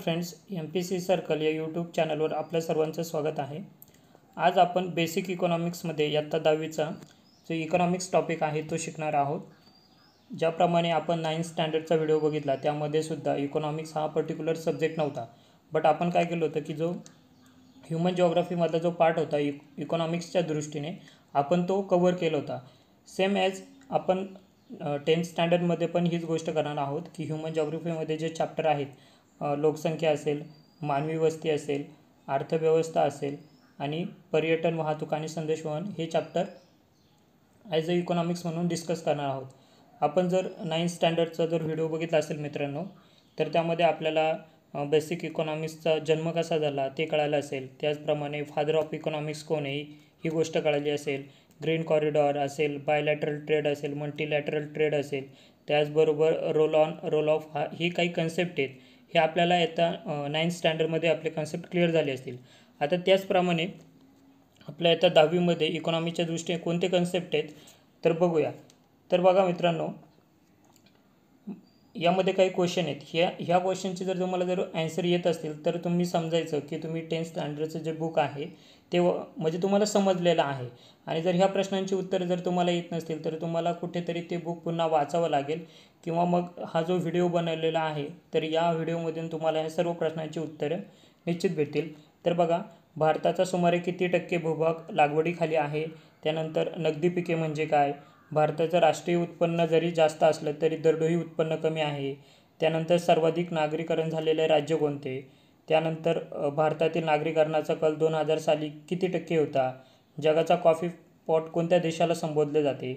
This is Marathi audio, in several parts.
friends M P C circle या यूट्यूब चॅनलवर आपल्या सर्वांचं स्वागत आहे आज आपण बेसिक इकॉनॉमिक्समध्ये इयत्ता दहावीचा जो इकॉनॉमिक्स टॉपिक आहे तो शिकणार आहोत ज्याप्रमाणे आपण नाईन्थ स्टँडर्डचा व्हिडिओ बघितला त्यामध्ये सुद्धा इकॉनॉमिक्स हा पर्टिक्युलर सब्जेक्ट नव्हता बट आपण काय केलं होतं की जो ह्युमन जॉग्राफीमधला जो पार्ट होता इक e-, इकॉनॉमिक्सच्या दृष्टीने आपण तो कवर केला होता सेम ॲज आपण टेन्थ स्टँडर्डमध्ये पण हीच गोष्ट करणार आहोत की ह्युमन जॉग्रफीमध्ये जे चॅप्टर आहेत लोकसंख्या असेल मानवी वस्ती असेल अर्थव्यवस्था असेल आणि पर्यटन वाहतूक आणि संदेशवहन हे चॅप्टर ॲज अ इकॉनॉमिक्स म्हणून डिस्कस करणार आहोत आपण जर नाईन्थ स्टँडर्डचा जर व्हिडिओ बघितला असेल मित्रांनो तर त्यामध्ये आपल्याला बेसिक इकॉनॉमिक्सचा जन्म कसा झाला ते कळायला असेल त्याचप्रमाणे फादर ऑफ इकॉनॉमिक्स कोण आहे ही गोष्ट कळाली असेल ग्रीन कॉरिडॉर असेल बायलॅटरल ट्रेड असेल मल्टीलॅटरल ट्रेड असेल त्याचबरोबर रोल ऑन रोल ऑफ हा ही काही कन्सेप्ट आहेत हे आपल्याला येता नाईन्थ स्टँडर्डमध्ये आपले कॉन्सेप्ट क्लिअर झाले असतील आता त्याचप्रमाणे आपल्या येत्या दहावीमध्ये इकॉनॉमीच्या दृष्टीने कोणते कन्सेप्ट आहेत तर बघूया तर बघा मित्रांनो यामध्ये काही क्वेश्चन आहेत ह्या ह्या क्वेश्चनचे जर तुम्हाला जर ॲन्सर येत असतील तर तुम्ही समजायचं की तुम्ही टेन्थ स्टँडर्डचं जे बुक आहे ते म्हणजे तुम्हाला समजलेलं आहे आणि जर ह्या प्रश्नांची उत्तरं जर तुम्हाला येत नसतील तर तुम्हाला कुठेतरी ते बुक पुन्हा वाचावं लागेल किंवा मग हा जो व्हिडिओ बनवलेला आहे तर या व्हिडिओमधून तुम्हाला ह्या सर्व प्रश्नांची उत्तरं निश्चित भेटतील तर बघा भारताचा सुमारे किती टक्के भूभाग लागवडीखाली आहे त्यानंतर नगदी पिके म्हणजे काय भारताचं राष्ट्रीय उत्पन्न जरी जास्त असलं तरी दरडोई उत्पन्न कमी आहे त्यानंतर सर्वाधिक नागरीकरण झालेले राज्य कोणते त्यानंतर भारतातील नागरीकरणाचा कल दोन हजार साली किती टक्के होता जगाचा कॉफी पॉट कोणत्या देशाला संबोधले जाते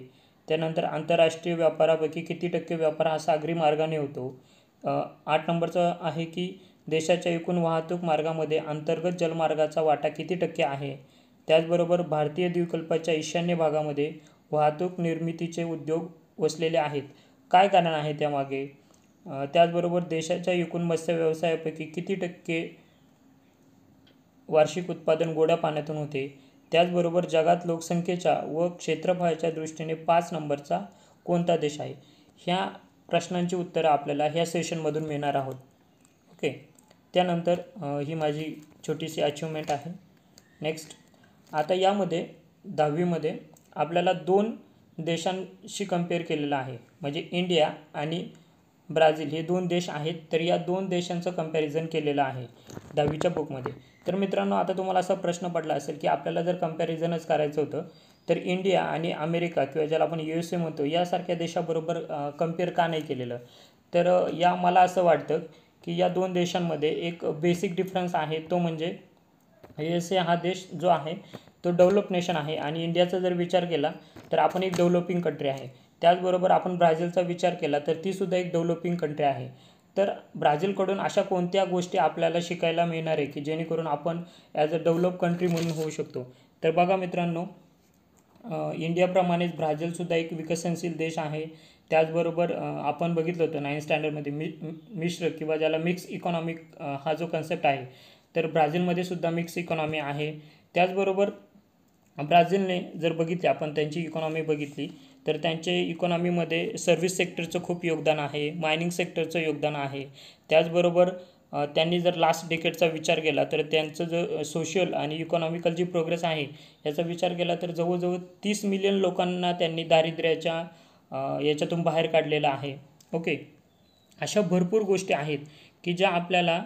त्यानंतर आंतरराष्ट्रीय व्यापारापैकी किती टक्के व्यापार हा सागरी मार्गाने होतो आठ नंबरचा आहे की देशाच्या एकूण वाहतूक मार्गामध्ये अंतर्गत जलमार्गाचा वाटा किती टक्के आहे त्याचबरोबर भारतीय द्वीपकल्पाच्या ईशान्य भागामध्ये वाहतूक निर्मितीचे उद्योग वसलेले आहेत काय कारण आहे त्यामागे त्याचबरोबर देशाच्या एकूण मत्स्य व्यवसायापैकी किती टक्के वार्षिक उत्पादन गोड्या पाण्यातून होते त्याचबरोबर जगात लोकसंख्येच्या व क्षेत्रफळाच्या दृष्टीने पाच नंबरचा कोणता देश आहे ह्या प्रश्नांची उत्तरं आपल्याला ह्या सेशनमधून मिळणार आहोत ओके त्यानंतर ही माझी छोटीशी अचिव्हमेंट आहे नेक्स्ट आता यामध्ये दहावीमध्ये आपल्याला दोन देशांशी कंपेअर केलेलं आहे म्हणजे इंडिया आणि ब्राझील हे दोन देश आहेत तर या दोन देशांचं कंपॅरिझन केलेलं आहे दहावीच्या बुकमध्ये तर मित्रांनो आता तुम्हाला असा प्रश्न पडला असेल की आपल्याला जर कंपॅरिझनच करायचं होतं तर इंडिया आणि अमेरिका किंवा ज्याला आपण यू एस ए म्हणतो यासारख्या देशाबरोबर कम्पेअर का नाही केलेलं तर या मला असं वाटतं की या दोन देशांमध्ये एक बेसिक डिफरन्स आहे तो म्हणजे यू एस ए हा देश जो आहे तो डेव्हलप नेशन आहे आणि इंडियाचा जर विचार केला तर आपण एक डेव्हलपिंग कंट्री आहे त्याचबरोबर आपण ब्राझीलचा विचार केला तर तीसुद्धा एक डेव्हलपिंग कंट्री आहे तर ब्राझीलकडून अशा कोणत्या गोष्टी आपल्याला शिकायला मिळणार आहे की जेणेकरून आपण ॲज अ डेव्हलप कंट्री म्हणून होऊ शकतो तर बघा मित्रांनो इंडियाप्रमाणेच ब्राझीलसुद्धा एक विकसनशील देश आहे त्याचबरोबर आपण बघितलं होतं नाईन स्टँडर्डमध्ये मि मिश्र किंवा ज्याला मिक्स इकॉनॉमिक हा जो कन्सेप्ट आहे तर ब्राझीलमध्ये सुद्धा मिक्स इकॉनॉमी आहे त्याचबरोबर ब्राझीलने जर बघितले आपण त्यांची इकॉनॉमी बघितली तर त्यांचे इकॉनॉमीमध्ये सर्व्हिस सेक्टरचं खूप योगदान आहे मायनिंग सेक्टरचं योगदान आहे त्याचबरोबर त्यांनी जर लास्ट डेकेडचा विचार केला तर त्यांचं जो सोशल आणि इकॉनॉमिकल जी प्रोग्रेस आहे याचा विचार केला तर जवळजवळ तीस मिलियन लोकांना त्यांनी दारिद्र्याच्या याच्यातून बाहेर काढलेलं आहे ओके अशा भरपूर गोष्टी आहेत की ज्या आपल्याला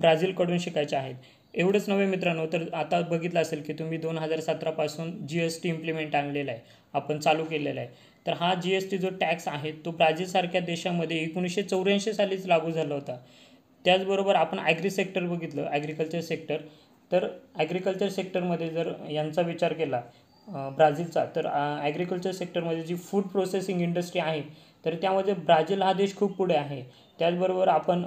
ब्राझीलकडून शिकायच्या आहेत एवढंच नव्हे मित्रांनो तर आता बघितलं असेल की तुम्ही दोन हजार सतरापासून जी एस टी इम्प्लिमेंट आणलेला आहे आपण चालू केलेला आहे तर हा जी एस टी जो टॅक्स आहे तो ब्राझीलसारख्या देशामध्ये एकोणीसशे चौऱ्याऐंशी सालीच लागू झाला होता त्याचबरोबर आपण ॲग्री सेक्टर बघितलं ॲग्रिकल्चर सेक्टर तर ॲग्रिकल्चर सेक्टरमध्ये जर यांचा विचार केला ब्राझीलचा तर ॲग्रिकल्चर सेक्टरमध्ये जी फूड प्रोसेसिंग इंडस्ट्री आहे तर त्यामध्ये ब्राझील हा देश खूप पुढे आहे त्याचबरोबर आपण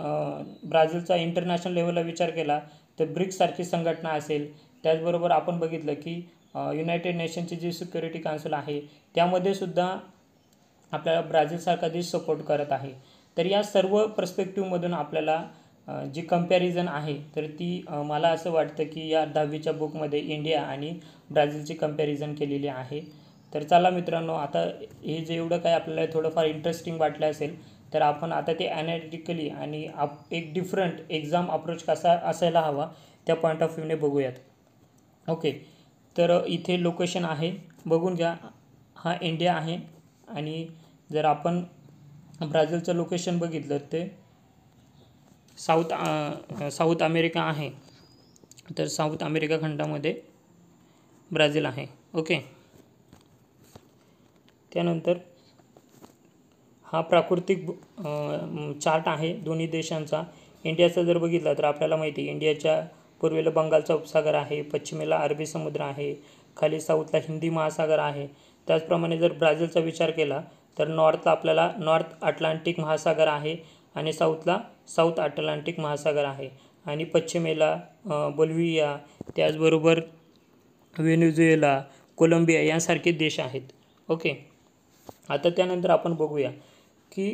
ब्राझीलचा इंटरनॅशनल लेवलला विचार केला तर ब्रिक्ससारखी संघटना असेल त्याचबरोबर आपण बघितलं की युनायटेड नेशनची जी सिक्युरिटी काउन्सिल आहे त्यामध्ये सुद्धा आपल्याला ब्राझीलसारखा देश सपोर्ट करत आहे तर या सर्व मधून आपल्याला जी कम्पॅरिझन आहे तर ती मला असं वाटतं की या दहावीच्या बुकमध्ये इंडिया आणि ब्राझीलची कंपॅरिझन केलेली आहे तर चला मित्रांनो आता हे जे एवढं काही आपल्याला थोडंफार इंटरेस्टिंग वाटलं असेल तर आपण आता ते ॲनालिटिकली आणि आप एक डिफरंट एक्झाम अप्रोच कसा असायला हवा त्या पॉईंट ऑफ व्ह्यूने बघूयात ओके तर इथे लोकेशन आहे बघून घ्या हा इंडिया आहे आणि जर आपण ब्राझीलचं लोकेशन बघितलं ते साऊथ साऊथ अमेरिका आहे तर साऊथ अमेरिका खंडामध्ये ब्राझील आहे ओके त्यानंतर हा प्राकृतिक चार्ट आहे दोन्ही देशांचा इंडियाचा जर बघितला तर आपल्याला माहिती आहे इंडियाच्या पूर्वेला बंगालचा उपसागर आहे पश्चिमेला अरबी समुद्र आहे खाली साऊथला हिंदी महासागर आहे त्याचप्रमाणे जर ब्राझीलचा विचार केला तर नॉर्थला आपल्याला नॉर्थ अटलांटिक महासागर आहे आणि साऊथला साऊथ अटलांटिक महासागर आहे आणि पश्चिमेला बोल्व्हिया त्याचबरोबर व्हेनेझुएला कोलंबिया यांसारखे देश आहेत ओके आता त्यानंतर आपण बघूया की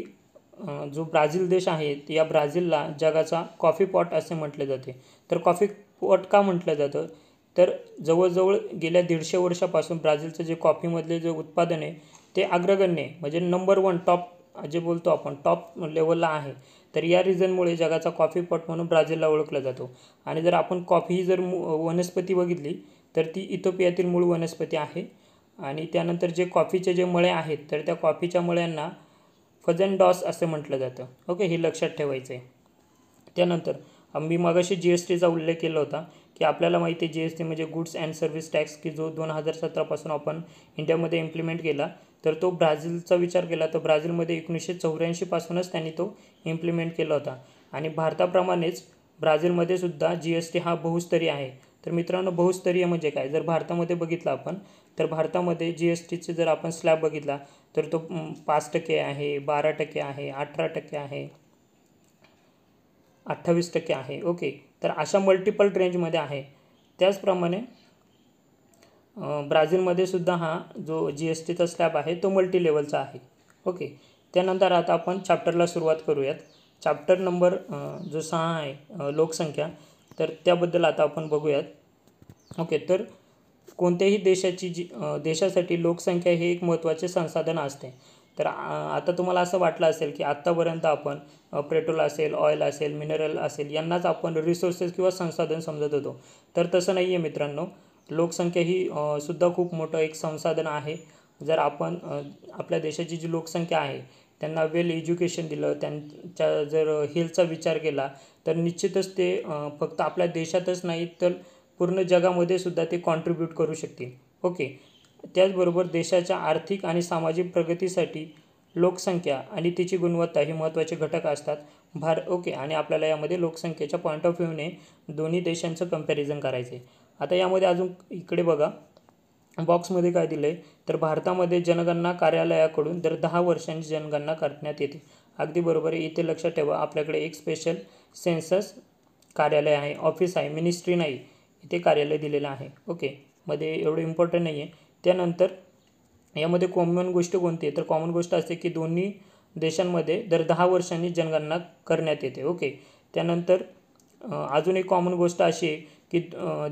जो ब्राझील देश आहे या ब्राझीलला जगाचा कॉफी पॉट असे म्हटले जाते तर कॉफी पॉट का म्हटलं जातं तर जवळजवळ गेल्या दीडशे वर्षापासून ब्राझीलचं जे कॉफीमधले जे उत्पादन आहे ते अग्रगण्य म्हणजे नंबर वन टॉप जे बोलतो आपण टॉप लेवलला आहे तर या रिझनमुळे जगाचा कॉफी पॉट म्हणून ब्राझीलला ओळखला जातो आणि जर आपण कॉफी जर वनस्पती बघितली तर ती इथोपियातील मूळ वनस्पती आहे आणि त्यानंतर जे कॉफीचे जे मळे आहेत तर त्या कॉफीच्या मळ्यांना डॉस असं म्हटलं जातं ओके हे लक्षात ठेवायचं आहे त्यानंतर मी मगाशी जी एस टीचा उल्लेख केला होता की आपल्याला माहिती आहे जी एस टी म्हणजे गुड्स अँड सर्व्हिस टॅक्स की जो दोन हजार सतरापासून आपण इंडियामध्ये इम्प्लिमेंट केला तर तो ब्राझीलचा विचार केला तर ब्राझीलमध्ये एकोणीसशे चौऱ्याऐंशीपासूनच त्यांनी तो इम्प्लिमेंट केला होता आणि भारताप्रमाणेच ब्राझीलमध्ये सुद्धा जी एस टी हा बहुस्तरीय आहे तर मित्रांनो बहुस्तरीय म्हणजे काय जर भारतामध्ये बघितलं आपण तर भारतामध्ये जी एस टीचे जर आपण स्लॅब बघितला तर तो पाच टक्के आहे बारा टक्के आहे अठरा टक्के आहे अठ्ठावीस टक्के आहे ओके तर अशा मल्टिपल रेंजमध्ये आहे त्याचप्रमाणे ब्राझीलमध्ये सुद्धा हा जो जी एस टीचा स्लॅब आहे तो मल्टी लेवलचा आहे ओके त्यानंतर आता आपण चॅप्टरला सुरुवात करूयात चॅप्टर नंबर जो सहा आहे लोकसंख्या तर त्याबद्दल आता आपण बघूयात ओके तर कोणत्याही देशाची जी देशासाठी लोकसंख्या हे एक महत्त्वाचे संसाधन असते तर आता तुम्हाला असं वाटलं असेल की आत्तापर्यंत आपण पेट्रोल असेल ऑइल असेल मिनरल असेल यांनाच आपण रिसोर्सेस किंवा संसाधन समजत होतो तर तसं नाही आहे मित्रांनो लोकसंख्या ही सुद्धा खूप मोठं एक संसाधन आहे जर आपण आपल्या देशाची जी लोकसंख्या आहे त्यांना वेल एज्युकेशन दिलं त्यांच्या जर हेल्थचा विचार केला तर निश्चितच ते फक्त आपल्या देशातच नाही तर पूर्ण जगामध्ये सुद्धा ते कॉन्ट्रीब्यूट करू शकतील ओके त्याचबरोबर देशाच्या आर्थिक आणि सामाजिक प्रगतीसाठी लोकसंख्या आणि तिची गुणवत्ता ही महत्त्वाचे घटक असतात भार ओके आणि आपल्याला यामध्ये लोकसंख्येच्या पॉईंट ऑफ व्ह्यूने दोन्ही देशांचं कम्पॅरिझन करायचं आहे आता यामध्ये अजून इकडे बघा बॉक्समध्ये काय दिलं आहे तर भारतामध्ये जनगणना कार्यालयाकडून दर दहा वर्षांची जनगणना करण्यात येते अगदी बरोबर आहे इथे लक्षात ठेवा आपल्याकडे एक स्पेशल सेन्सस कार्यालय आहे ऑफिस आहे मिनिस्ट्री नाही इथे कार्यालय दिलेलं आहे ओके मध्ये एवढं इम्पॉर्टंट नाही आहे त्यानंतर यामध्ये कॉमन गोष्ट कोणती आहे तर कॉमन गोष्ट असते की दोन्ही देशांमध्ये दर दहा वर्षांनी जनगणना करण्यात येते ओके त्यानंतर अजून एक कॉमन गोष्ट अशी आहे की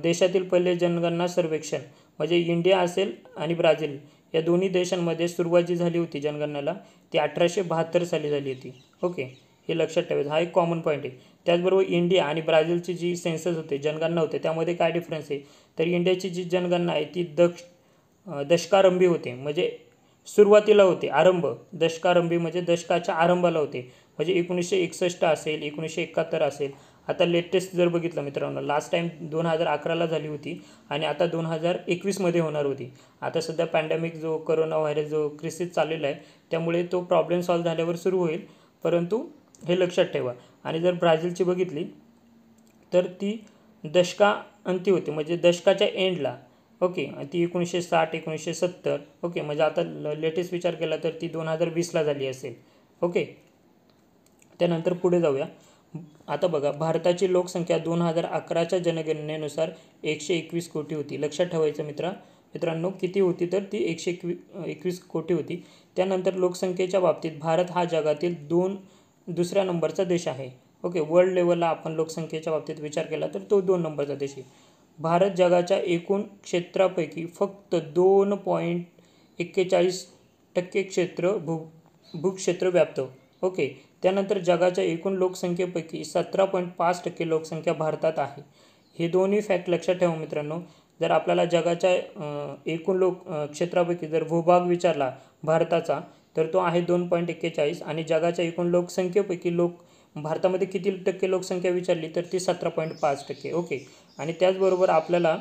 देशातील पहिले जनगणना सर्वेक्षण म्हणजे इंडिया असेल आणि ब्राझील या दोन्ही देशांमध्ये सुरुवात जी झाली होती जनगणनाला ती अठराशे बहात्तर साली झाली होती ओके हे लक्षात ठेवायचं हा एक कॉमन पॉईंट आहे त्याचबरोबर इंडिया आणि ब्राझीलची जी सेन्सस होते जनगणना होते त्यामध्ये काय डिफरन्स आहे तर इंडियाची जी जनगणना आहे ती दक्ष दशकारंभी होते म्हणजे सुरुवातीला होते आरंभ दशकारंभी म्हणजे दशकाच्या आरंभाला होते म्हणजे एकोणीसशे एकसष्ट असेल एकोणीसशे एकाहत्तर असेल आता लेटेस्ट जर बघितलं मित्रांनो लास्ट टाईम दोन हजार अकराला झाली होती आणि आता दोन हजार एकवीसमध्ये होणार होती आता सध्या पॅन्डेमिक जो करोना व्हायरस जो क्रिसिस चाललेला आहे त्यामुळे तो प्रॉब्लेम सॉल्व्ह झाल्यावर सुरू होईल परंतु हे लक्षात ठेवा आणि जर ब्राझीलची बघितली तर ती दशका अंती होती म्हणजे दशकाच्या एंडला ओके ती एकोणीसशे साठ एकोणीसशे सत्तर ओके म्हणजे आता लेटेस्ट विचार केला तर ती दोन हजार वीसला झाली असेल ओके त्यानंतर पुढे जाऊया आता बघा भारताची लोकसंख्या दोन हजार अकराच्या जनगणनेनुसार एकशे एकवीस कोटी होती लक्षात ठेवायचं मित्रा मित्रांनो किती होती तर ती एकशे एकवी एकवीस कोटी होती त्यानंतर लोकसंख्येच्या बाबतीत भारत हा जगातील दोन दुसऱ्या नंबरचा देश आहे ओके वर्ल्ड लेवलला आपण लोकसंख्येच्या बाबतीत विचार केला तर तो दोन नंबरचा देश आहे भारत जगाच्या एकूण क्षेत्रापैकी फक्त दोन पॉईंट एक्केचाळीस टक्के क्षेत्र भू भूक्षेत्र व्याप्त ओके त्यानंतर जगाच्या एकूण लोकसंख्येपैकी सतरा पॉईंट पाच टक्के लोकसंख्या भारतात आहे हे दोन्ही फॅक्ट लक्षात ठेवा मित्रांनो जर आपल्याला जगाच्या एकूण लोक क्षेत्रापैकी जर भूभाग विचारला भारताचा तर तो आहे दोन पॉईंट एक्केचाळीस आणि जगाच्या एकूण लोकसंख्येपैकी लोक भारतामध्ये किती टक्के लोकसंख्या विचारली तर ती सतरा पॉईंट पाच टक्के ओके आणि त्याचबरोबर आपल्याला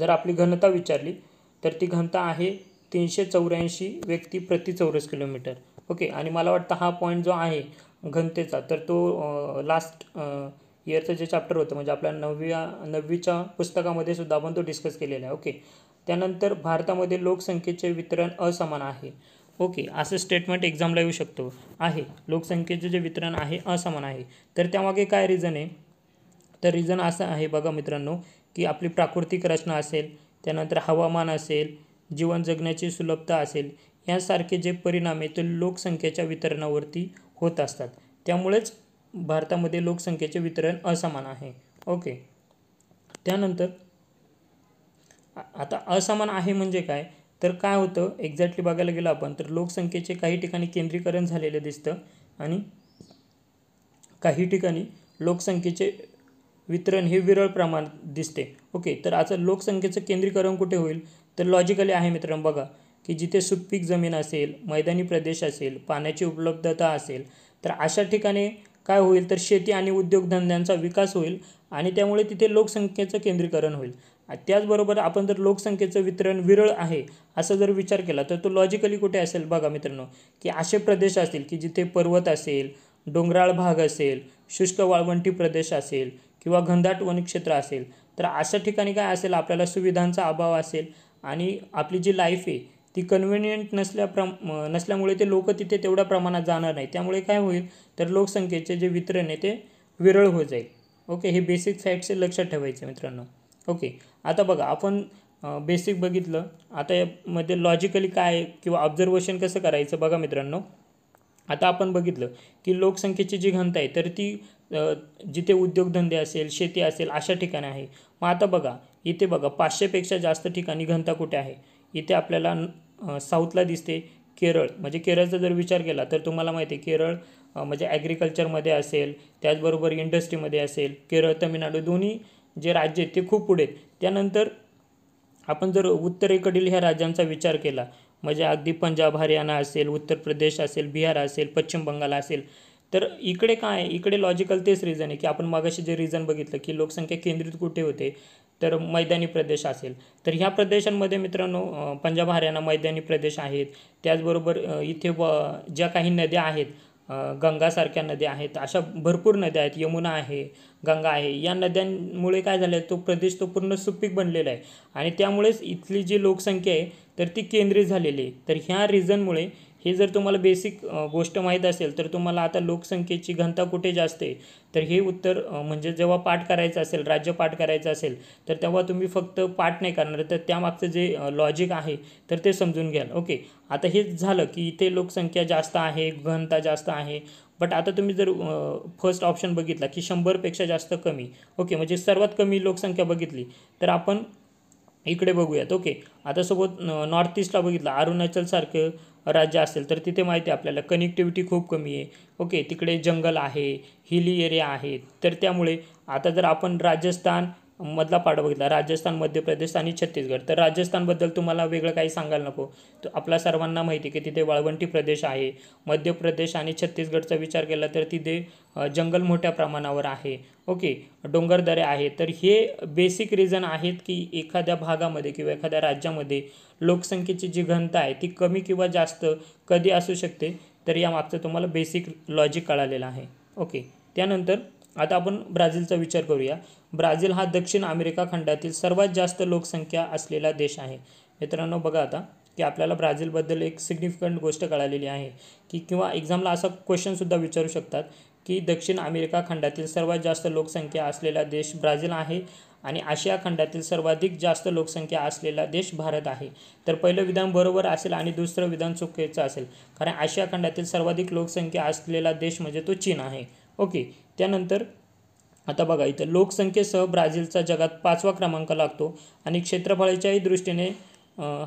जर आपली घनता विचारली तर ती घनता आहे तीनशे चौऱ्याऐंशी व्यक्ती प्रति चौरस किलोमीटर ओके आणि मला वाटतं हा पॉईंट जो आहे घनतेचा तर तो लास्ट इयरचं जे चॅप्टर होतं म्हणजे आपल्या नवव्या नववीच्या पुस्तकामध्ये सुद्धा आपण तो डिस्कस केलेला आहे ओके त्यानंतर भारतामध्ये लोकसंख्येचे वितरण असमान आहे ओके असं स्टेटमेंट एक्झामला येऊ शकतो आहे लोकसंख्येचे जे वितरण आहे असमान आहे तर त्यामागे काय रिझन आहे तर रिझन असं आहे बघा मित्रांनो की आपली प्राकृतिक रचना असेल त्यानंतर हवामान असेल जीवन जगण्याची सुलभता असेल यासारखे जे परिणाम आहे ते लोकसंख्येच्या वितरणावरती होत असतात त्यामुळेच भारतामध्ये लोकसंख्येचे वितरण असमान आहे ओके त्यानंतर आता असमान आहे म्हणजे काय तर काय होतं एक्झॅक्टली बघायला गेलो आपण तर लोकसंख्येचे काही ठिकाणी केंद्रीकरण झालेले दिसतं आणि काही ठिकाणी लोकसंख्येचे वितरण हे विरळ प्रमाण दिसते ओके तर आता लोकसंख्येचं केंद्रीकरण कुठे होईल तर लॉजिकली आहे मित्रांनो बघा की जिथे सुपीक जमीन असेल मैदानी प्रदेश असेल पाण्याची उपलब्धता असेल तर अशा ठिकाणी काय होईल तर शेती आणि उद्योगधंद्यांचा विकास होईल आणि त्यामुळे तिथे लोकसंख्येचं केंद्रीकरण होईल त्याचबरोबर आपण जर लोकसंख्येचं वितरण विरळ आहे असा जर विचार केला तर तो लॉजिकली कुठे असेल बघा मित्रांनो की असे प्रदेश असतील की जिथे पर्वत असेल डोंगराळ भाग असेल शुष्क वाळवंटी प्रदेश असेल किंवा घनदाट वनक्षेत्र असेल तर अशा ठिकाणी काय असेल आपल्याला सुविधांचा अभाव असेल आणि आपली जी लाईफ आहे ती कन्व्हिनियंट नसल्याप्रम नसल्यामुळे ते लोक तिथे तेवढ्या प्रमाणात जाणार नाही त्यामुळे काय होईल तर लोकसंख्येचे जे वितरण आहे ते विरळ हो जाईल ओके हे बेसिक फॅक्ट्स लक्षात ठेवायचे मित्रांनो ओके आता बघा आपण बेसिक बघितलं आता यामध्ये लॉजिकली काय आहे किंवा ऑब्झर्वेशन कसं करायचं बघा मित्रांनो आता आपण बघितलं की लोकसंख्येची जी घनता आहे तर ती जिथे उद्योगधंदे असेल शेती असेल अशा ठिकाणी आहे मग आता बघा इथे बघा पाचशेपेक्षा जास्त ठिकाणी घनता कुठे आहे इथे आपल्याला साऊथला दिसते केरळ म्हणजे केरळचा जर विचार केला तर तुम्हाला माहिती आहे केरळ म्हणजे ॲग्रिकल्चरमध्ये असेल त्याचबरोबर इंडस्ट्रीमध्ये असेल केरळ तमिळनाडू दोन्ही जे राज्य आहेत ते खूप पुढे त्यानंतर आपण जर उत्तरेकडील ह्या राज्यांचा विचार केला म्हणजे अगदी पंजाब हरियाणा असेल उत्तर प्रदेश असेल बिहार असेल पश्चिम बंगाल असेल तर इकडे काय आहे इकडे लॉजिकल तेच रिझन आहे की आपण मागाशी जे रिझन बघितलं की लोकसंख्या केंद्रित कुठे होते तर मैदानी प्रदेश असेल तर ह्या प्रदेशांमध्ये मित्रांनो पंजाब हरियाणा मैदानी प्रदेश आहेत त्याचबरोबर इथे ज्या काही नद्या आहेत गंगासारख्या नद्या आहेत अशा भरपूर नद्या आहेत यमुना आहे गंगा आहे या नद्यांमुळे काय झालं आहे तो प्रदेश तो पूर्ण सुपीक बनलेला आहे आणि त्यामुळेच इथली जी लोकसंख्या आहे तर ती केंद्रित झालेली आहे तर ह्या रिझनमुळे हे जर तुम्हाला बेसिक गोष्ट माहीत असेल तर तुम्हाला आता लोकसंख्येची घनता कुठे जास्त आहे तर हे उत्तर म्हणजे जेव्हा पाठ करायचं असेल राज्य पाठ करायचं असेल तर तेव्हा तुम्ही फक्त पाठ नाही करणार तर त्यामागचं जे लॉजिक आहे तर ते समजून घ्याल ओके आता हेच झालं की इथे लोकसंख्या जास्त आहे घनता जास्त आहे बट आता तुम्ही जर फर्स्ट ऑप्शन बघितला की शंभरपेक्षा जास्त कमी ओके म्हणजे सर्वात कमी लोकसंख्या बघितली तर आपण इकडे बघूयात ओके आता सोबत नॉर्थ ईस्टला बघितलं अरुणाचलसारखं राज्य असेल तर तिथे माहिती आहे आपल्याला कनेक्टिव्हिटी खूप कमी आहे ओके तिकडे जंगल आहे हिली एरिया आहेत तर त्यामुळे आता जर आपण राजस्थान मधला पाठ बघितला राजस्थान मध्य प्रदेश आणि छत्तीसगड तर राजस्थानबद्दल तुम्हाला वेगळं काही सांगायला नको तर आपल्या सर्वांना माहिती आहे की तिथे वाळवंटी प्रदेश आहे मध्य प्रदेश आणि छत्तीसगडचा विचार केला तर तिथे जंगल मोठ्या प्रमाणावर आहे ओके डोंगरदरे आहे तर हे बेसिक रिझन आहेत की एखाद्या भागामध्ये किंवा एखाद्या राज्यामध्ये लोकसंख्येची जी घनता आहे ती कमी किंवा जास्त कधी असू शकते तर यामागचं तुम्हाला बेसिक लॉजिक कळालेलं आहे ओके त्यानंतर आता आपण ब्राझीलचा विचार करूया ब्राझील हा दक्षिण अमेरिका खंडातील सर्वात जास्त लोकसंख्या असलेला देश आहे मित्रांनो बघा आता की आपल्याला ब्राझीलबद्दल एक सिग्निफिकंट गोष्ट कळालेली आहे की किंवा एक्झामला असा क्वेश्चनसुद्धा विचारू शकतात की दक्षिण अमेरिका खंडातील सर्वात जास्त लोकसंख्या असलेला देश ब्राझील आहे आणि आशिया खंडातील सर्वाधिक जास्त लोकसंख्या असलेला देश भारत आहे तर पहिलं विधान बरोबर असेल आणि दुसरं विधान चुकीचं असेल कारण आशिया खंडातील सर्वाधिक लोकसंख्या असलेला देश म्हणजे तो चीन आहे ओके त्यानंतर आता बघा इथं लोकसंख्येसह ब्राझीलचा जगात पाचवा क्रमांक लागतो आणि क्षेत्रफळाच्याही दृष्टीने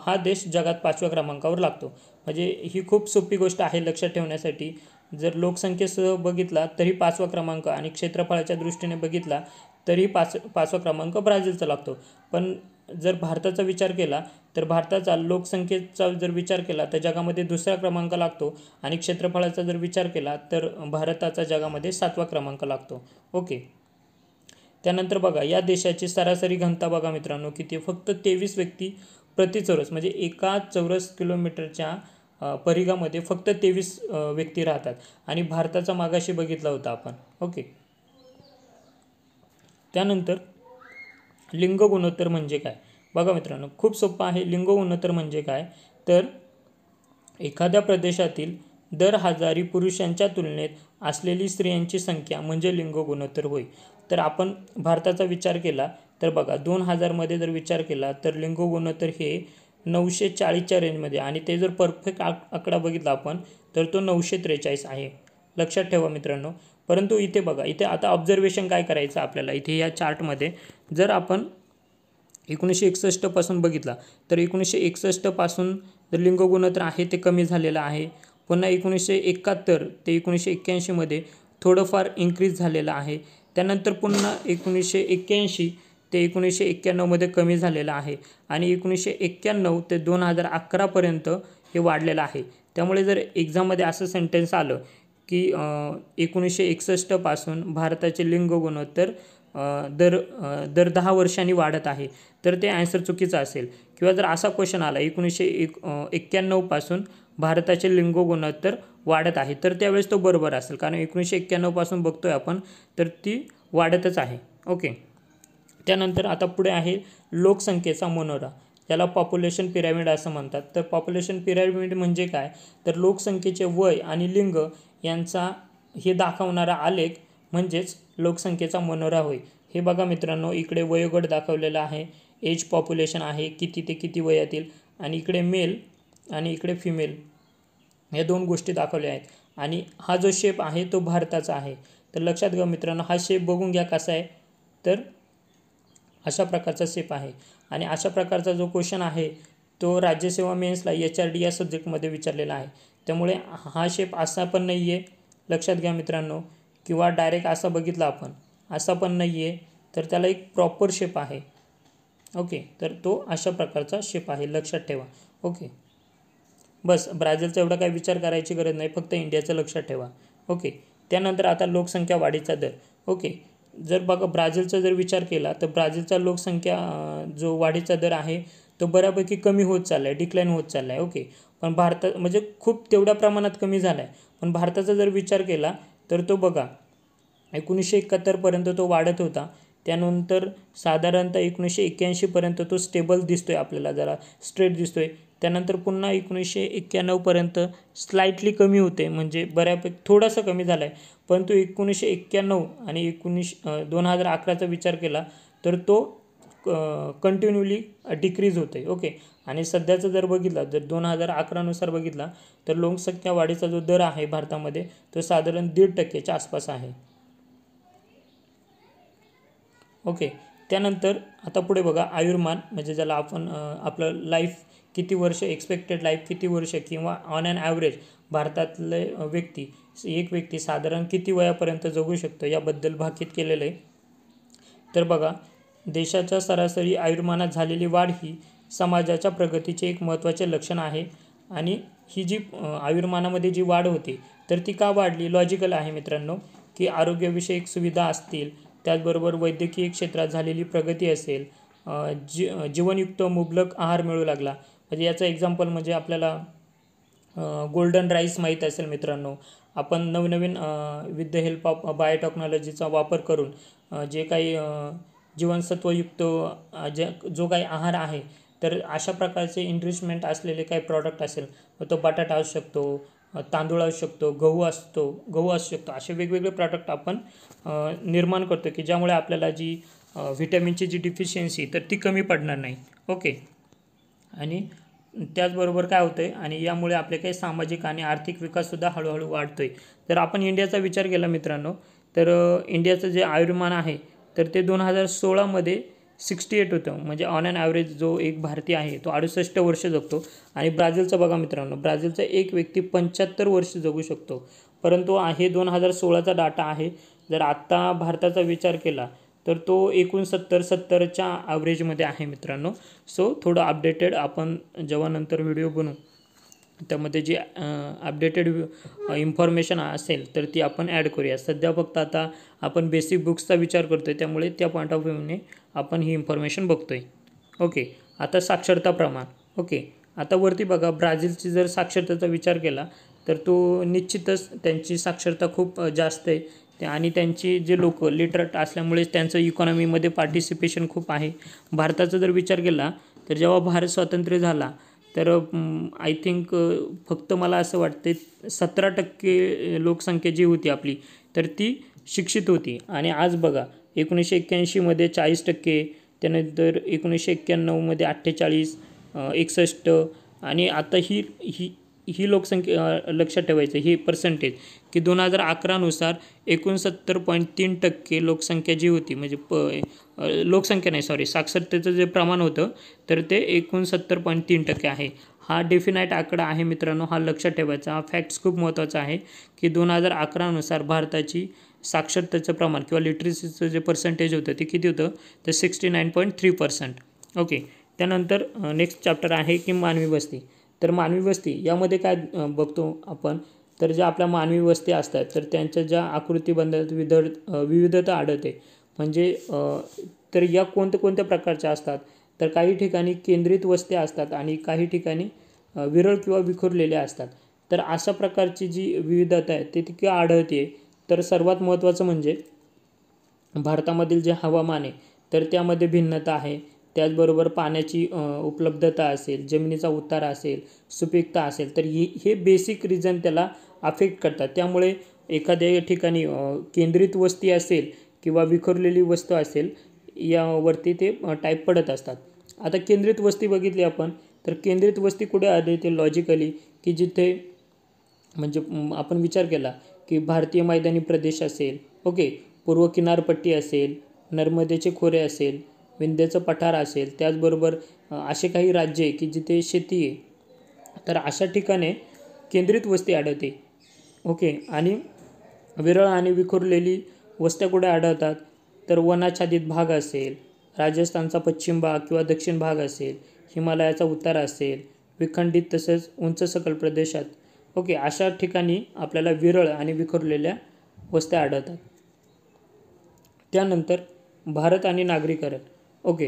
हा देश जगात पाचव्या क्रमांकावर लागतो म्हणजे ही खूप सोपी गोष्ट आहे लक्षात ठेवण्यासाठी जर लोकसंख्येसह बघितला तरी पाचवा क्रमांक आणि क्षेत्रफळाच्या दृष्टीने बघितला तरी पाच पाचवा क्रमांक ब्राझीलचा लागतो पण जर भारताचा विचार केला तर भारताचा लोकसंख्येचा जर विचार केला तर जगामध्ये दुसरा क्रमांक लागतो आणि क्षेत्रफळाचा जर विचार केला तर भारताचा जगामध्ये सातवा क्रमांक लागतो ओके त्यानंतर बघा या देशाची सरासरी घनता बघा मित्रांनो किती फक्त तेवीस व्यक्ती प्रति चौरस म्हणजे एका चौरस किलोमीटरच्या परिघामध्ये फक्त तेवीस व्यक्ती राहतात आणि भारताचा मागाशी बघितला होता आपण ओके त्यानंतर लिंग गुणोत्तर म्हणजे काय बघा मित्रांनो खूप सोपं आहे लिंग गुणोत्तर म्हणजे काय तर एखाद्या प्रदेशातील दर हजारी पुरुषांच्या तुलनेत असलेली स्त्रियांची संख्या म्हणजे लिंग गुणोत्तर होय तर आपण भारताचा विचार केला तर बघा दोन हजारमध्ये जर विचार केला तर लिंग गुणोत्तर हे नऊशे चाळीसच्या रेंजमध्ये आणि ते जर परफेक्ट आक आकडा बघितला आपण तर तो नऊशे त्रेचाळीस आहे लक्षात ठेवा मित्रांनो परंतु इथे बघा इथे आता ऑब्झर्वेशन काय करायचं आपल्याला इथे या चार्टमध्ये जर आपण एकोणीसशे एकसष्टपासून बघितला तर एकोणीसशे एकसष्टपासून जर गुणोत्तर आहे ते कमी झालेलं आहे पुन्हा एकोणीसशे एकाहत्तर ते एकोणीसशे एक्क्याऐंशीमध्ये थोडंफार इन्क्रीज झालेलं आहे त्यानंतर पुन्हा एकोणीसशे एक्क्याऐंशी ते एकोणीसशे एक्क्याण्णवमध्ये कमी झालेलं आहे आणि एकोणीसशे एक्क्याण्णव ते दोन हजार अकरापर्यंत हे वाढलेलं आहे त्यामुळे जर एक्झाममध्ये असं सेंटेन्स आलं की एकोणीसशे एकसष्टपासून भारताचे लिंग गुणोत्तर दर दर दहा वर्षांनी वाढत आहे तर ते आन्सर चुकीचं असेल किंवा जर असा क्वेश्चन आला एकोणीसशे एक एक्क्याण्णवपासून भारताचे लिंग गुणोत्तर वाढत आहे तर त्यावेळेस तो बरोबर असेल कारण एकोणीसशे एक्क्याण्णवपासून बघतोय आपण तर ती वाढतच आहे ओके त्यानंतर आता पुढे आहे लोकसंख्येचा मनोरा याला पॉप्युलेशन पिरॅमिड असं म्हणतात तर पॉप्युलेशन पिरॅमिड म्हणजे काय तर लोकसंख्येचे वय आणि लिंग यांचा हे दाखवणारा आलेख म्हणजेच लोकसंख्येचा मनोरा होय हे बघा मित्रांनो इकडे वयोगट दाखवलेला आहे एज पॉप्युलेशन आहे किती ते किती वयातील आणि इकडे मेल आणि इकडे फिमेल या दोन गोष्टी दाखवल्या आहेत आणि हा जो शेप आहे तो भारताचा आहे तर लक्षात घ्या मित्रांनो हा शेप बघून घ्या कसा आहे तर अशा प्रकारचा शेप आहे आणि अशा प्रकारचा जो क्वेश्चन आहे तो राज्यसेवा मेन्सला एच आर डी या सब्जेक्टमध्ये विचारलेला आहे त्यामुळे हा शेप असा पण नाही आहे लक्षात घ्या मित्रांनो किंवा डायरेक्ट असा बघितला आपण असा पण नाही आहे तर त्याला एक प्रॉपर शेप आहे ओके तर तो अशा प्रकारचा शेप आहे लक्षात ठेवा ओके बस ब्राझीलचा एवढा काही विचार करायची गरज नाही फक्त इंडियाचं लक्षात ठेवा ओके त्यानंतर आता लोकसंख्या वाढीचा दर ओके जर बघा ब्राझीलचा जर विचार केला तर ब्राझीलचा लोकसंख्या जो वाढीचा दर आहे तो बऱ्यापैकी कमी होत चालला आहे डिक्लाईन होत चालला आहे ओके पण भारतात म्हणजे खूप तेवढ्या प्रमाणात कमी झाला आहे पण भारताचा जर विचार केला तर तो बघा एकोणीसशे एकाहत्तरपर्यंत तो वाढत होता त्यानंतर साधारणतः एकोणीसशे एक्क्याऐंशीपर्यंत तो स्टेबल दिसतो आहे आपल्याला जरा स्ट्रेट दिसतो आहे त्यानंतर पुन्हा एकोणीसशे एक्क्याण्णवपर्यंत स्लाइटली कमी होते म्हणजे बऱ्यापैकी थोडासा कमी झाला आहे परंतु एकोणीसशे एक्क्याण्णव आणि एकोणीस दोन हजार अकराचा विचार केला तर तो कंटिन्यूली डिक्रीज होते ओके आणि सध्याचा जर बघितला जर दोन हजार अकरानुसार बघितला तर लोकसंख्या वाढीचा जो दर आहे भारतामध्ये तो साधारण दीड टक्क्याच्या आसपास आहे ओके त्यानंतर आता पुढे बघा आयुर्मान म्हणजे ज्याला आपण आपलं लाईफ किती वर्ष एक्सपेक्टेड लाईफ किती वर्ष किंवा ऑन ॲन ॲव्हरेज भारतातले व्यक्ती एक व्यक्ती साधारण किती वयापर्यंत जगू शकतो याबद्दल भाकीत केलेलं आहे तर बघा देशाच्या सरासरी आयुर्मानात झालेली वाढ ही समाजाच्या प्रगतीचे एक महत्त्वाचे लक्षण आहे आणि ही जी आयुर्मानामध्ये जी वाढ होते तर ती का वाढली लॉजिकल आहे मित्रांनो की आरोग्यविषयक सुविधा असतील त्याचबरोबर वैद्यकीय क्षेत्रात झालेली प्रगती असेल जी जीवनयुक्त मुबलक आहार मिळू लागला म्हणजे याचं एक्झाम्पल म्हणजे आपल्याला गोल्डन राईस माहीत असेल मित्रांनो आपण नवनवीन विथ द हेल्प ऑफ बायोटेक्नॉलॉजीचा वापर करून जे काही जीवनसत्वयुक्त जे जो काही आहार आहे तर अशा प्रकारचे इन्रिचमेंट असलेले काही प्रॉडक्ट असेल तो बटाटा असू शकतो तांदूळ असू शकतो गहू असतो गहू असू शकतो असे वेगवेगळे प्रॉडक्ट आपण निर्माण करतो की ज्यामुळे आपल्याला जी व्हिटॅमिनची जी डिफिशियन्सी तर ती कमी पडणार नाही ओके आणि त्याचबरोबर काय होतं आहे आणि यामुळे आपले काही सामाजिक आणि आर्थिक विकाससुद्धा हळूहळू वाढतो आहे जर आपण इंडियाचा विचार केला मित्रांनो तर इंडियाचं जे आयुर्मान आहे तर ते दोन हजार सोळामध्ये सिक्स्टी एट होतं म्हणजे ऑन अँड ॲव्हरेज जो एक भारतीय आहे तो अडुसष्ट वर्ष जगतो आणि ब्राझीलचा बघा मित्रांनो ब्राझीलचा एक व्यक्ती पंच्याहत्तर वर्ष जगू शकतो परंतु हे दोन हजार सोळाचा डाटा आहे जर आत्ता भारताचा विचार केला तर तो सत्तर सत्तरच्या ॲव्हरेजमध्ये आहे मित्रांनो सो थोडं अपडेटेड आपण जेव्हा नंतर व्हिडिओ बनवू त्यामध्ये जी अपडेटेड इन्फॉर्मेशन असेल तर ती आपण ॲड करूया सध्या फक्त आता आपण बेसिक बुक्सचा विचार करतो आहे त्यामुळे त्या पॉईंट ऑफ व्ह्यूने आपण ही इन्फॉर्मेशन बघतो आहे ओके आता साक्षरता प्रमाण ओके आता वरती बघा ब्राझीलची जर साक्षरतेचा विचार केला तर तो निश्चितच त्यांची साक्षरता खूप जास्त आहे आणि त्यांचे जे लोक लिटरेट असल्यामुळेच त्यांचं इकॉनॉमीमध्ये पार्टिसिपेशन खूप आहे भारताचा जर विचार केला तर जेव्हा भारत स्वातंत्र्य झाला तर आय थिंक फक्त मला असं वाटते सतरा टक्के लोकसंख्या जी होती आपली तर ती शिक्षित होती आणि आज बघा एकोणीसशे एक्क्याऐंशीमध्ये चाळीस टक्के त्यानंतर एकोणीसशे एक्क्याण्णवमध्ये अठ्ठेचाळीस एकसष्ट आणि आता ही ही ही लोकसंख्या लक्षात ठेवायचं ही पर्सेंटेज की दोन हजार अकरानुसार एकोणसत्तर पॉईंट तीन टक्के लोकसंख्या जी होती म्हणजे प लोकसंख्या नाही सॉरी साक्षरतेचं जे प्रमाण होतं तर ते एकोणसत्तर पॉईंट तीन टक्के आहे हा डेफिनाईट आकडा आहे मित्रांनो हा लक्षात ठेवायचा हा फॅक्ट्स खूप महत्त्वाचा आहे की दोन हजार अकरानुसार भारताची साक्षरतेचं प्रमाण किंवा लिटरेसीचं जे पर्सेंटेज होतं ते किती होतं तर sixty nine point three percent okay त्यानंतर नेक्स्ट चॅप्टर आहे की मानवी वस्ती तर मानवी वस्ती यामध्ये काय बघतो आपण तर ज्या आपल्या मानवी वस्ती असतात तर त्यांच्या ज्या आकृतीबंधात विध विविधता आढळते म्हणजे तर या कोणत्या कोणत्या प्रकारच्या असतात तर काही ठिकाणी केंद्रित वस्त्या असतात आणि काही ठिकाणी विरळ किंवा विखुरलेल्या असतात तर अशा प्रकारची जी विविधता आहे ती तितकी आढळते तर सर्वात महत्त्वाचं म्हणजे भारतामधील जे हवामान आहे तर त्यामध्ये भिन्नता आहे त्याचबरोबर पाण्याची उपलब्धता असेल जमिनीचा उतार असेल सुपीकता असेल तर ही हे बेसिक रिझन त्याला अफेक्ट करतात त्यामुळे एखाद्या ठिकाणी केंद्रित वस्ती असेल किंवा विखुरलेली वस्तू असेल यावरती ते टाईप पडत असतात आता केंद्रित वस्ती बघितली आपण तर केंद्रित वस्ती कुठे आढळते लॉजिकली की जिथे म्हणजे आपण विचार केला की भारतीय मैदानी प्रदेश असेल ओके पूर्व किनारपट्टी असेल नर्मदेचे खोरे असेल विंध्याचं पठार असेल त्याचबरोबर असे काही राज्य आहे की जिथे शेती आहे तर अशा ठिकाणी केंद्रित वस्ती आढळते ओके आणि विरळ आणि विखुरलेली वस्त्या कुठे आढळतात तर वनाच्छादित भाग असेल राजस्थानचा पश्चिम भाग किंवा दक्षिण भाग असेल हिमालयाचा उतार असेल विखंडित तसेच उंच सकल प्रदेशात ओके अशा ठिकाणी आपल्याला विरळ आणि विखुरलेल्या वस्त्या आढळतात त्यानंतर भारत आणि नागरीकरण ओके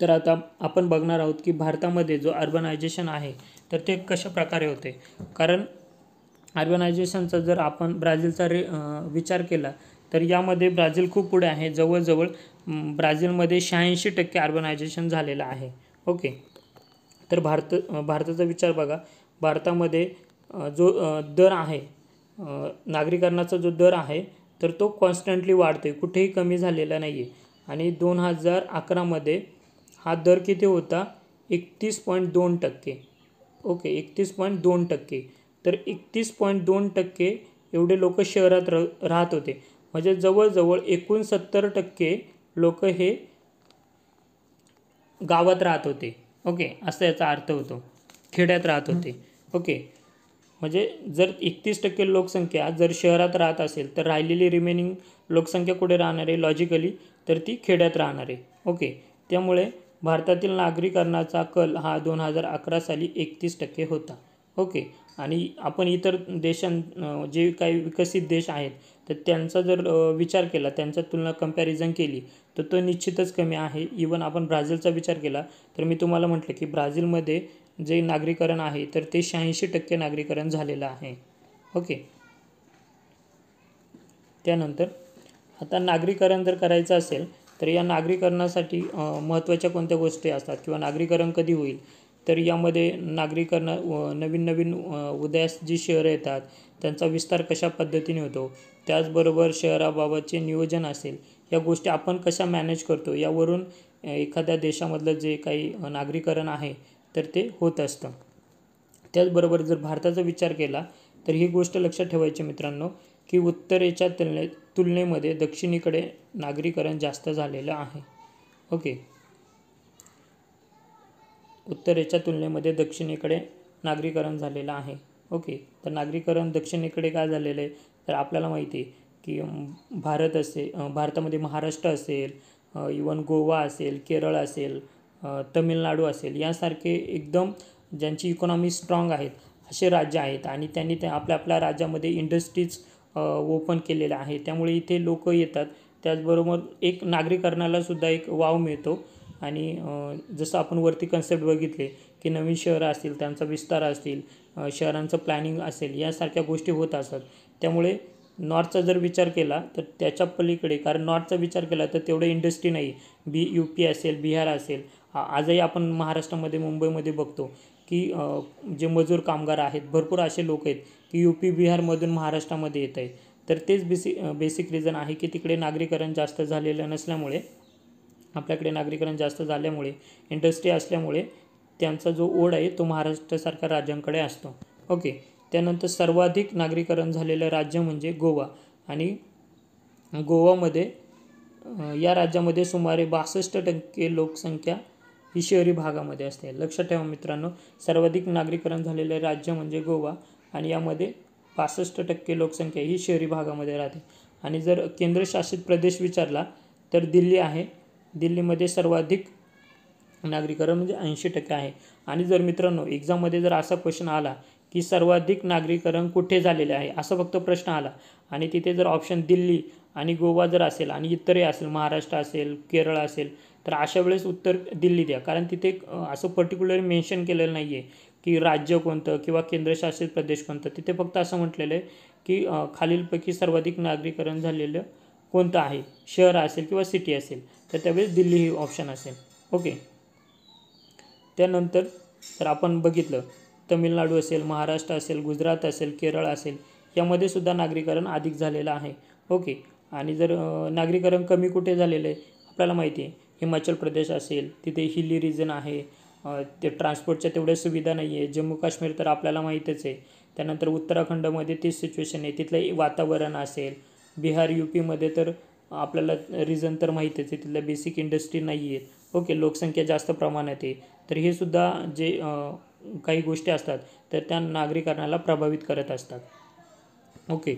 तर आता आपण बघणार आहोत की भारतामध्ये जो अर्बनायझेशन आहे तर ते कशा प्रकारे होते कारण अर्बनायझेशनचा जर आपण ब्राझीलचा रे विचार केला तर यामध्ये ब्राझील खूप पुढे आहे जवळजवळ ब्राझीलमध्ये शहाऐंशी टक्के अर्बनायझेशन झालेलं आहे ओके तर भारत भारताचा विचार बघा भारतामध्ये जो दर आहे नागरीकरणाचा जो दर आहे तर तो कॉन्स्टंटली वाढतो आहे कुठेही कमी झालेला नाही आहे आणि दोन हजार अकरामध्ये हा दर किती होता एकतीस पॉईंट दोन टक्के ओके एकतीस पॉईंट दोन टक्के तर एकतीस पॉईंट दोन टक्के एवढे लोक शहरात र राहत होते म्हणजे जवळजवळ एकोणसत्तर टक्के लोक हे गावात राहत होते ओके असा याचा अर्थ होतो खेड्यात राहत होते ओके म्हणजे जर एकतीस टक्के लोकसंख्या जर शहरात राहत असेल तर राहिलेली रिमेनिंग लोकसंख्या कुठे राहणार आहे लॉजिकली तर ती खेड्यात राहणार आहे ओके त्यामुळे भारतातील नागरीकरणाचा कल हा दोन हजार अकरा साली एकतीस टक्के होता ओके आणि आपण इतर देशां जे काही विकसित देश आहेत तर त्यांचा जर विचार केला त्यांचा तुलना कंपॅरिझन केली तर तो निश्चितच कमी आहे इवन आपण ब्राझीलचा विचार केला तर मी तुम्हाला म्हटलं की ब्राझीलमध्ये जे नागरीकरण आहे तर ते शहाऐंशी टक्के नागरीकरण झालेलं आहे ओके त्यानंतर आता नागरीकरण जर करायचं असेल तर या नागरीकरणासाठी महत्त्वाच्या कोणत्या गोष्टी असतात किंवा नागरीकरण कधी होईल तर यामध्ये नागरीकरण नवीन नवीन उदयास जी शहरं येतात त्यांचा विस्तार कशा पद्धतीने होतो त्याचबरोबर शहराबाबतचे नियोजन असेल या गोष्टी आपण कशा मॅनेज करतो यावरून एखाद्या देशामधलं जे काही नागरीकरण आहे तर ते होत असतं त्याचबरोबर जर भारताचा विचार केला तर ही गोष्ट लक्षात ठेवायची मित्रांनो की उत्तरेच्या तुलनेत तुलनेमध्ये दक्षिणेकडे नागरीकरण जास्त झालेलं आहे ओके उत्तरेच्या तुलनेमध्ये दक्षिणेकडे नागरीकरण झालेलं आहे ओके तर नागरीकरण दक्षिणेकडे काय झालेलं आहे तर आपल्याला माहिती आहे की भारत असे भारतामध्ये महाराष्ट्र असेल इवन गोवा असेल केरळ असेल तमिळनाडू असेल यासारखे एकदम ज्यांची इकॉनॉमी स्ट्रॉंग आहेत असे राज्य आहेत आणि त्यांनी त्या आपल्या आपल्या राज्यामध्ये इंडस्ट्रीज ओपन केलेलं आहे त्यामुळे इथे लोक येतात त्याचबरोबर एक नागरीकरणालासुद्धा एक वाव मिळतो आणि जसं आपण वरती कन्सेप्ट बघितले की नवीन शहरं असतील त्यांचा विस्तार असतील शहरांचं प्लॅनिंग असेल यासारख्या गोष्टी होत असतात त्यामुळे नॉर्थचा जर विचार केला तर त्याच्या पलीकडे कारण नॉर्थचा विचार केला तर तेवढं इंडस्ट्री नाही बी यू पी असेल बिहार असेल आजही आपण महाराष्ट्रामध्ये मुंबईमध्ये बघतो की जे मजूर कामगार आहेत भरपूर असे लोक आहेत की यू पी बिहारमधून महाराष्ट्रामध्ये येत आहे तर तेच बेसिक बेसिक रिझन आहे की तिकडे नागरीकरण जास्त झालेलं नसल्यामुळे आपल्याकडे नागरीकरण जास्त झाल्यामुळे इंडस्ट्री असल्यामुळे त्यांचा जो ओढ आहे तो महाराष्ट्रासारख्या राज्यांकडे असतो ओके त्यानंतर सर्वाधिक नागरीकरण झालेलं राज्य म्हणजे गोवा आणि गोवामध्ये या राज्यामध्ये सुमारे बासष्ट टक्के लोकसंख्या ही शहरी भागामध्ये असते लक्षात ठेवा मित्रांनो सर्वाधिक नागरीकरण झालेलं राज्य म्हणजे गोवा आणि यामध्ये पासष्ट टक्के लोकसंख्या ही शहरी भागामध्ये राहते आणि जर केंद्रशासित प्रदेश विचारला तर दिल्ली आहे दिल्लीमध्ये सर्वाधिक नागरीकरण म्हणजे ऐंशी टक्के आहे आणि जर मित्रांनो एक्झाममध्ये जर असा क्वेश्चन आला की सर्वाधिक नागरीकरण कुठे झालेले आहे असा फक्त प्रश्न आला आणि तिथे जर ऑप्शन दिल्ली आणि गोवा जर असेल आणि इतरही असेल महाराष्ट्र असेल केरळ असेल तर अशा वेळेस उत्तर दिल्ली द्या कारण तिथे असं पर्टिक्युलर मेन्शन केलेलं नाही आहे की राज्य कोणतं किंवा केंद्रशासित प्रदेश कोणतं तिथे फक्त असं म्हटलेलं आहे की खालीलपैकी सर्वाधिक नागरीकरण झालेलं कोणतं आहे शहर असेल किंवा सिटी असेल तर त्यावेळेस दिल्ली ही ऑप्शन असेल ओके त्यानंतर तर आपण बघितलं तमिळनाडू असेल महाराष्ट्र असेल गुजरात असेल केरळ असेल यामध्ये सुद्धा नागरीकरण अधिक झालेलं आहे ओके आणि जर नागरीकरण कमी कुठे झालेलं आहे आपल्याला माहिती आहे हिमाचल प्रदेश असेल तिथे हिली रिजन आहे ते ट्रान्सपोर्टच्या तेवढ्या सुविधा नाही आहे जम्मू काश्मीर तर आपल्याला माहीतच आहे त्यानंतर उत्तराखंडमध्ये तीच सिच्युएशन आहे तिथलं वातावरण असेल बिहार यू पीमध्ये तर आपल्याला रिझन तर माहीतच आहे तिथलं बेसिक इंडस्ट्री नाही आहे ओके लोकसंख्या जास्त प्रमाणात आहे तर हे सुद्धा जे काही गोष्टी असतात तर त्या नागरीकरणाला प्रभावित करत असतात ओके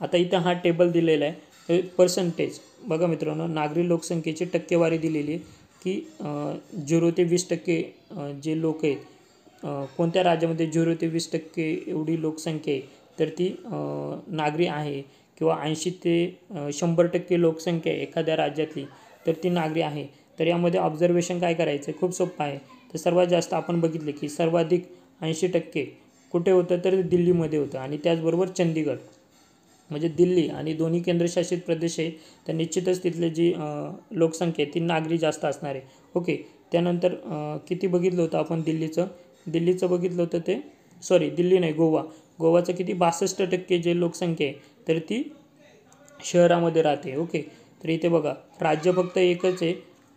आता इथं हा टेबल दिलेला आहे पर्सेंटेज बघा मित्रांनो नागरी लोकसंख्येची टक्केवारी दिलेली आहे की झिरो ते वीस टक्के जे लोक आहेत कोणत्या राज्यामध्ये झिरो ते वीस टक्के एवढी लोकसंख्या आहे तर ती नागरी आहे किंवा ऐंशी ते शंभर टक्के लोकसंख्या आहे एखाद्या राज्यातली तर ती नागरी आहे तर यामध्ये ऑब्झर्वेशन काय करायचं खूप सोपं आहे तर सर्वात जास्त आपण बघितले की सर्वाधिक ऐंशी टक्के कुठे होतं तर दिल्लीमध्ये होतं आणि त्याचबरोबर चंदीगड म्हणजे दिल्ली आणि दोन्ही केंद्रशासित प्रदेश आहे तर निश्चितच तिथले जी लोकसंख्या आहे ती नागरी जास्त असणार आहे ओके त्यानंतर किती बघितलं होतं आपण दिल्लीचं दिल्लीचं बघितलं होतं ते सॉरी दिल्ली नाही गोवा गोवाचं किती बासष्ट टक्के जे लोकसंख्या आहे तर ती शहरामध्ये राहते ओके तर इथे बघा राज्य फक्त एकच आहे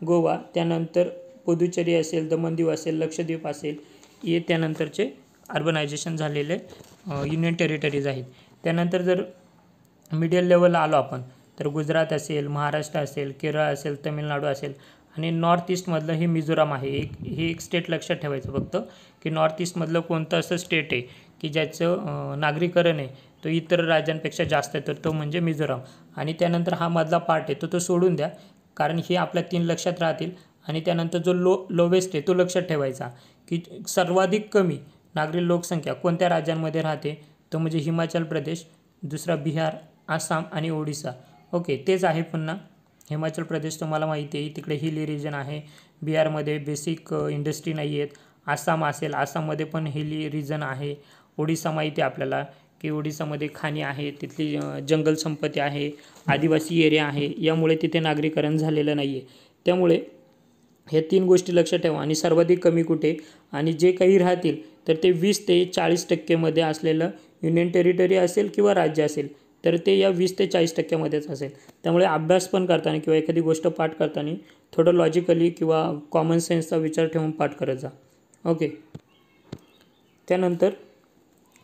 गोवा त्यानंतर पुदुचेरी असेल दमनदीव असेल लक्षद्वीप असेल हे त्यानंतरचे अर्बनायझेशन झालेले युनियन टेरिटरीज आहेत त्यानंतर जर मिडियल लेवलला आलो आपण तर गुजरात असेल महाराष्ट्र असेल केरळ असेल तमिळनाडू असेल आणि नॉर्थ ईस्टमधलं हे मिझोराम आहे एक हे एक स्टेट लक्षात ठेवायचं फक्त की नॉर्थ ईस्टमधलं कोणतं असं स्टेट आहे की ज्याचं नागरीकरण आहे तो इतर राज्यांपेक्षा जास्त आहे तर तो म्हणजे मिझोराम आणि त्यानंतर हा मधला पार्ट आहे तो तो सोडून द्या कारण हे आपल्या तीन लक्षात राहतील आणि त्यानंतर जो लो लोवेस्ट आहे तो लक्षात ठेवायचा की सर्वाधिक कमी नागरी लोकसंख्या कोणत्या राज्यांमध्ये राहते तो म्हणजे हिमाचल प्रदेश दुसरा बिहार आसाम आणि ओडिसा ओके तेच आहे पुन्हा हिमाचल प्रदेश तुम्हाला माहिती आहे तिकडे हिली रिजन आहे बिहारमध्ये बेसिक इंडस्ट्री नाही आहेत आसाम असेल आसाममध्ये पण हिली रिजन आहे ओडिसा माहिती आहे आपल्याला की ओडिसामध्ये खाणी आहे तिथली जंगल संपत्ती आहे आदिवासी एरिया आहे यामुळे तिथे नागरीकरण झालेलं नाही आहे त्यामुळे हे तीन गोष्टी लक्षात ठेवा आणि सर्वाधिक कमी कुठे आणि जे काही राहतील तर ते वीस ते चाळीस टक्केमध्ये असलेलं युनियन टेरिटरी असेल किंवा राज्य असेल तर ते या वीस ते चाळीस टक्क्यामध्येच असेल त्यामुळे अभ्यास पण करताना किंवा एखादी गोष्ट पाठ करताना थोडं लॉजिकली किंवा कॉमन सेन्सचा विचार ठेवून पाठ करत जा ओके त्यानंतर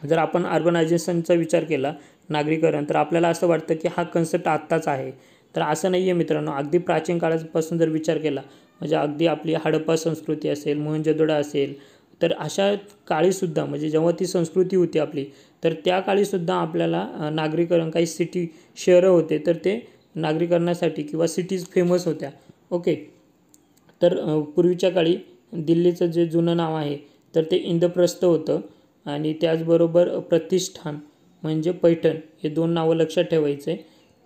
जर आपण अर्बनायझेशनचा विचार केला नागरीकरण तर आपल्याला असं वाटतं की हा कन्सेप्ट आत्ताच आहे तर असं नाही आहे मित्रांनो अगदी प्राचीन काळापासून जर विचार केला म्हणजे अगदी आपली हडप्पा संस्कृती असेल मोहनजोदडा असेल तर अशा काळीसुद्धा म्हणजे जेव्हा ती संस्कृती होती आपली तर त्या काळीसुद्धा आपल्याला नागरीकरण काही सिटी शहरं होते तर ते नागरीकरणासाठी किंवा सिटीज फेमस होत्या ओके तर पूर्वीच्या काळी दिल्लीचं जे जुनं नाव आहे तर ते इंद्रप्रस्थ होतं आणि त्याचबरोबर प्रतिष्ठान म्हणजे पैठण हे दोन नावं लक्षात ठेवायचे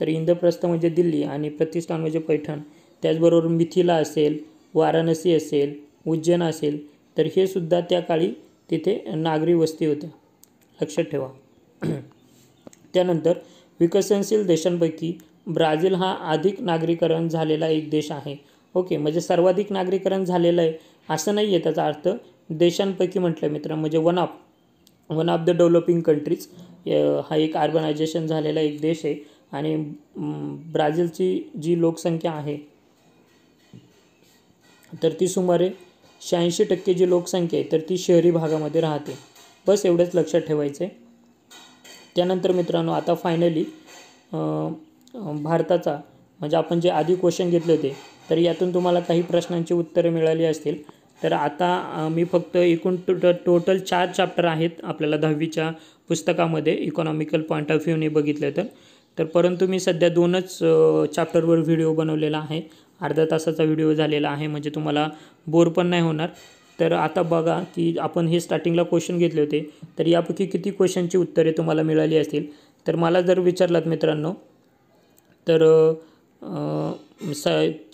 तर इंद्रप्रस्थ म्हणजे दिल्ली आणि प्रतिष्ठान म्हणजे पैठण त्याचबरोबर मिथिला असेल वाराणसी असेल उज्जैन असेल तर हे सुद्धा त्या काळी तिथे नागरी वस्ती होत्या लक्षात ठेवा त्यानंतर विकसनशील देशांपैकी ब्राझील हा अधिक नागरीकरण झालेला एक देश आहे ओके म्हणजे सर्वाधिक नागरीकरण झालेलं आहे असं नाही आहे त्याचा अर्थ देशांपैकी म्हटलं मित्र म्हणजे one of one of the developing countries हा एक अर्बनायझेशन झालेला एक देश आहे आणि ब्राझीलची जी लोकसंख्या आहे तर ती सुमारे शहाऐंशी टक्के जी लोकसंख्या आहे तर ती शहरी भागामध्ये राहते बस एवढंच लक्षात ठेवायचे त्यानंतर मित्रांनो आता फायनली भारताचा म्हणजे आपण जे आधी क्वेश्चन घेतले होते तर यातून तुम्हाला काही प्रश्नांची उत्तरं मिळाली असतील तर आता मी फक्त एकूण टोट टोटल चार चॅप्टर आहेत आपल्याला दहावीच्या पुस्तकामध्ये इकॉनॉमिकल पॉईंट ऑफ व्ह्यूने बघितलं तर तर परंतु मी सध्या दोनच चॅप्टरवर व्हिडिओ बनवलेला आहे अर्धा तासाचा व्हिडिओ झालेला आहे म्हणजे तुम्हाला बोर पण नाही होणार तर आता बघा की आपण हे स्टार्टिंगला क्वेश्चन घेतले होते तर यापैकी किती क्वेश्चनची उत्तरे तुम्हाला मिळाली असतील तर मला जर विचारलात मित्रांनो तर स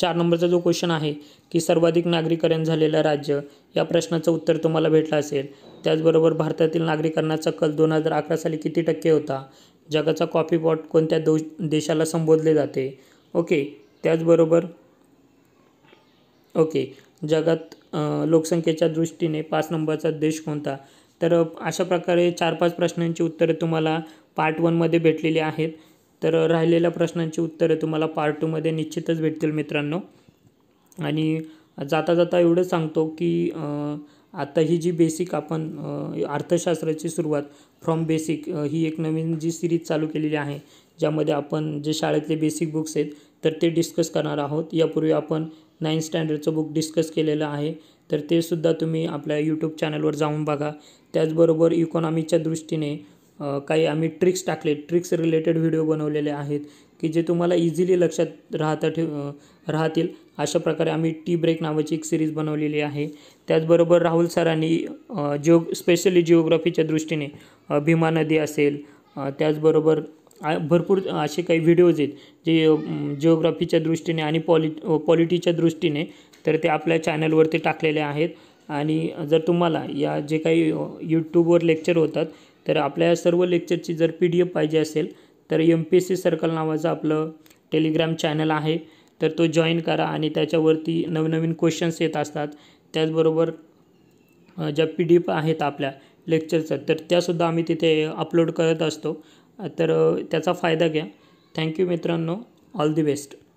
चार नंबरचा जो क्वेश्चन आहे की सर्वाधिक नागरीकरण झालेलं राज्य या प्रश्नाचं उत्तर तुम्हाला भेटलं असेल त्याचबरोबर भारतातील नागरीकरणाचा कल दोन हजार अकरा साली किती टक्के होता जगाचा कॉफी पॉट कोणत्या दो देशाला संबोधले जाते ओके त्याचबरोबर ओके जगात लोकसंख्येच्या दृष्टीने पाच नंबरचा देश कोणता तर अशा प्रकारे चार पाच प्रश्नांची उत्तरे तुम्हाला पार्ट वनमध्ये भेटलेली आहेत तर राहिलेल्या प्रश्नांची उत्तरे तुम्हाला पार्ट टूमध्ये निश्चितच भेटतील मित्रांनो आणि जाता जाता एवढं सांगतो की आता ही जी बेसिक आपण अर्थशास्त्राची सुरुवात फ्रॉम बेसिक ही एक नवीन जी सिरीज चालू केलेली आहे ज्यामध्ये आपण जे शाळेतले बेसिक बुक्स आहेत तर ते डिस्कस करणार आहोत यापूर्वी आपण नाईन स्टँडर्डचं बुक डिस्कस केलेलं आहे तर ते सुद्धा तुम्ही आपल्या यूट्यूब चॅनलवर जाऊन बघा त्याचबरोबर इकॉनॉमीच्या दृष्टीने काही आम्ही ट्रिक्स टाकले ट्रिक्स रिलेटेड व्हिडिओ बनवलेले आहेत की जे तुम्हाला इझिली लक्षात राहता ठेव राहतील अशा प्रकारे आम्ही टी ब्रेक नावाची एक सिरीज बनवलेली आहे त्याचबरोबर राहुल सरांनी जिओ स्पेशली जिओग्राफीच्या दृष्टीने भीमा नदी असेल त्याचबरोबर भरपूर असे काही व्हिडिओज आहेत जे जिओग्राफीच्या दृष्टीने आणि पॉलि पॉलिटीच्या दृष्टीने तर ते आपल्या चॅनलवरती टाकलेले आहेत आणि जर तुम्हाला या जे काही यूट्यूबवर लेक्चर होतात तर आपल्या सर्व लेक्चरची जर पी डी एफ पाहिजे असेल तर M P S C circle नावाचं आपलं टेलिग्राम चॅनल आहे तर तो जॉईन करा आणि त्याच्यावरती नवनवीन क्वेश्चन्स येत असतात त्याचबरोबर ज्या पी डी एफ आहेत आपल्या लेक्चरचं तर त्यासुद्धा आम्ही तिथे अपलोड करत असतो तर त्याचा फायदा घ्या थँक्यू मित्रांनो ऑल दी बेस्ट